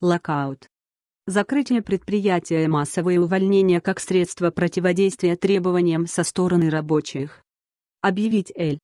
Локаут. Закрытие предприятия и массовые увольнения как средство противодействия требованиям со стороны рабочих. Объявить Л.